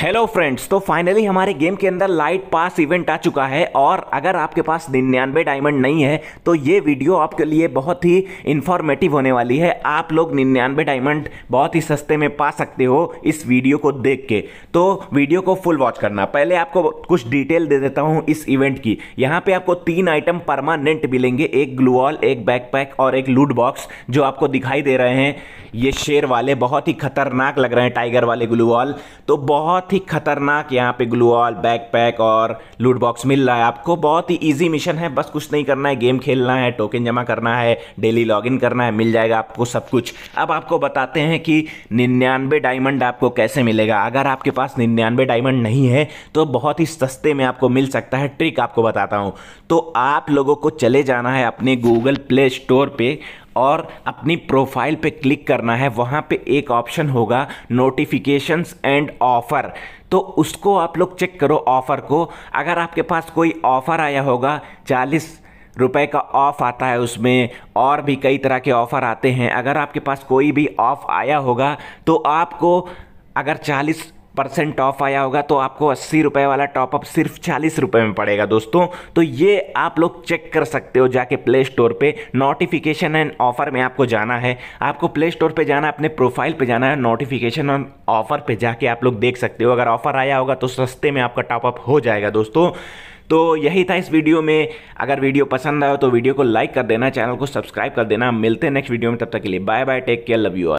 hello friends तो finally हमारे game के अंदर लाइट पास इवेंट आ चुका है और अगर आपके पास निन्यानवे डायमंड नहीं है तो ये वीडियो आपके लिए बहुत ही इन्फॉर्मेटिव होने वाली है आप लोग निन्यानवे डायमंड बहुत ही सस्ते में पा सकते हो इस वीडियो को देख के तो वीडियो को फुल वॉच करना पहले आपको कुछ डिटेल दे देता हूँ इस इवेंट की यहाँ पर आपको तीन आइटम परमानेंट मिलेंगे एक ग्लूवॉल एक बैकपैक और एक लूट बॉक्स जो आपको दिखाई दे रहे हैं ये शेर वाले बहुत ही खतरनाक लग रहे हैं टाइगर वाले ग्लूवॉल तो बहुत बहुत ही खतरनाक यहाँ पे ग्लूऑल बैकपैक और लूट बॉक्स मिल रहा है आपको बहुत ही इजी मिशन है बस कुछ नहीं करना है गेम खेलना है टोकन जमा करना है डेली लॉगिन करना है मिल जाएगा आपको सब कुछ अब आपको बताते हैं कि निन्यानवे डायमंड आपको कैसे मिलेगा अगर आपके पास निन्यानवे डायमंड नहीं है तो बहुत ही सस्ते में आपको मिल सकता है ट्रिक आपको बताता हूँ तो आप लोगों को चले जाना है अपने गूगल प्ले स्टोर पर और अपनी प्रोफाइल पे क्लिक करना है वहाँ पे एक ऑप्शन होगा नोटिफिकेशंस एंड ऑफ़र तो उसको आप लोग चेक करो ऑफ़र को अगर आपके पास कोई ऑफ़र आया होगा चालीस रुपए का ऑफ़ आता है उसमें और भी कई तरह के ऑफ़र आते हैं अगर आपके पास कोई भी ऑफ़ आया होगा तो आपको अगर चालीस परसेंट ऑफ आया होगा तो आपको अस्सी रुपये वाला टॉपअप सिर्फ चालीस रुपये में पड़ेगा दोस्तों तो ये आप लोग चेक कर सकते हो जाके प्ले स्टोर पे नोटिफिकेशन एंड ऑफर में आपको जाना है आपको प्ले स्टोर पे जाना अपने प्रोफाइल पे जाना है नोटिफिकेशन और ऑफर पे जाके आप लोग देख सकते हो अगर ऑफर आया होगा तो सस्ते में आपका टॉपअप हो जाएगा दोस्तों तो यही था इस वीडियो में अगर वीडियो पसंद आया तो वीडियो को लाइक कर देना चैनल को सब्सक्राइब कर देना मिलते हैं नेक्स्ट वीडियो में तब तक के लिए bye bye take care love you